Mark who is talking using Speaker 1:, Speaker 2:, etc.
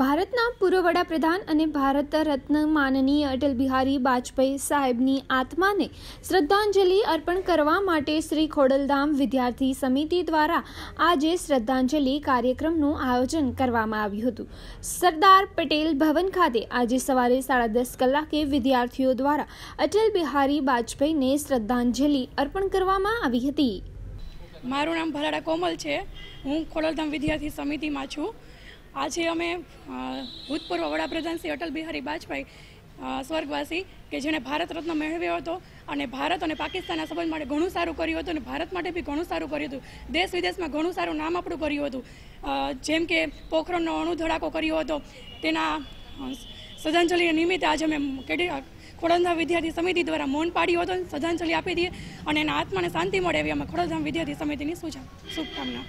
Speaker 1: ભારતના પૂર્વ વડાપ્રધાન અને ભારત રત્ન માનનીય અટલ બિહારી વાજપેયી સાહેબની આત્માને શ્રદ્ધાંજલિ અર્પણ કરવા માટે શ્રી ખોડલધામ વિદ્યાર્થી સમિતિ દ્વારા આજે શ્રદ્ધાંજલિ કાર્યક્રમનું આયોજન કરવામાં આવ્યું હતું સરદાર પટેલ ભવન ખાતે આજે સવારે સાડા દસ કલાકે વિદ્યાર્થીઓ દ્વારા અટલ બિહારી વાજપેયીને શ્રદ્ધાંજલિ અર્પણ કરવામાં આવી હતી
Speaker 2: મારું નામ ભરાડા કોમલ છે હું ખોડલધામ વિદ્યાર્થી સમિતિમાં છું આજે અમે ભૂતપૂર્વ વડાપ્રધાન શ્રી અટલ બિહારી વાજપેયી સ્વર્ગવાસી કે જેણે ભારત રત્ન મેળવ્યો હતો અને ભારત અને પાકિસ્તાનના સંબંધ માટે ઘણું સારું કર્યું હતું અને ભારત માટે બી ઘણું સારું કર્યું હતું દેશ વિદેશમાં ઘણું સારું નામ આપણું કર્યું હતું જેમ કે પોખરણનો અણુધડાકો કર્યો હતો તેના શ્રદ્ધાંજલિ નિમિત્તે આજે અમે ખોડલધામ વિદ્યાર્થી સમિતિ દ્વારા મૌન પાડ્યું હતું શ્રદ્ધાંજલિ આપી દઈએ અને એના આત્માને શાંતિ મળે એવી અમે ખોડલધામ વિદ્યાર્થી સમિતિની શુભકામના